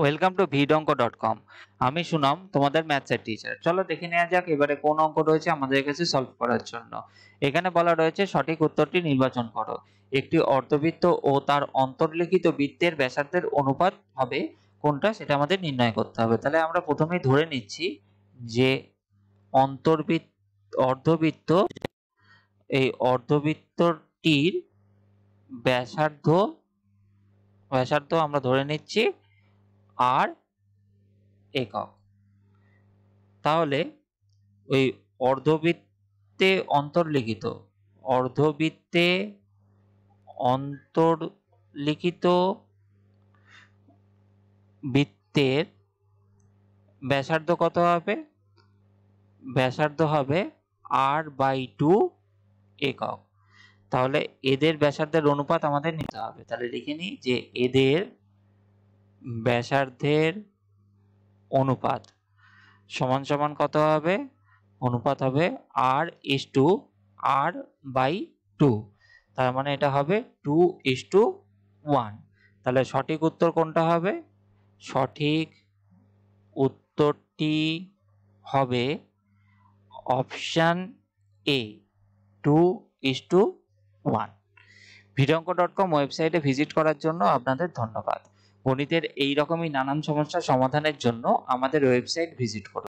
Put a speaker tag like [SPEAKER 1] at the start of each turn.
[SPEAKER 1] welcome to ভিড অঙ্ক dot com আমি সুনাম তোমাদের ম্যাথসের টিচার চলো দেখে নেওয়া যাক এবারে কোন অঙ্ক রয়েছে আমাদের কাছে সলভ করার জন্য এখানে বলা রয়েছে সঠিক উত্তরটি নির্বাচন করো একটি অর্ধবৃত্ত ও তার অন্তর্লিখিত বৃত্তের ব্যাসার্ধের অনুপাত হবে কোনটা সেটা আমাদের নির্ণয় করতে হবে তাহলে আমরা প্রথমেই ধরে নিচ্ছি যে অন্তর্বৃত্ত অর্ধবৃত্ত এই অর্ধবৃত্তটির ব্যাসার্ধ ব্যাসার্ধ আমরা ধরে নিচ্ছি আর একক তাহলে ওই অর্ধবৃত্তে অন্তর্লিখিত অর্ধবৃত্তে অন্তর্লিখিত বৃত্তের ব্যাসার্ধ কত হবে ব্যাসার্ধ হবে আর বাই টু একক তাহলে এদের ব্যাসার্ধের অনুপাত আমাদের নিতে হবে তাহলে লিখে নিই যে এদের ব্যাসার্ধের অনুপাত সমান সমান কত হবে অনুপাত হবে R is to R by two তার মানে এটা হবে টু ইস টু ওয়ান তাহলে সঠিক উত্তর কোনটা হবে সঠিক উত্তরটি হবে option A two is to one ভিডঙ্ক ডট কম ওয়েবসাইটে ভিজিট করার জন্য আপনাদের ধন্যবাদ গণিতের এই রকমই নানান সমস্যা সমাধানের জন্য আমাদের ওয়েবসাইট ভিজিট করুন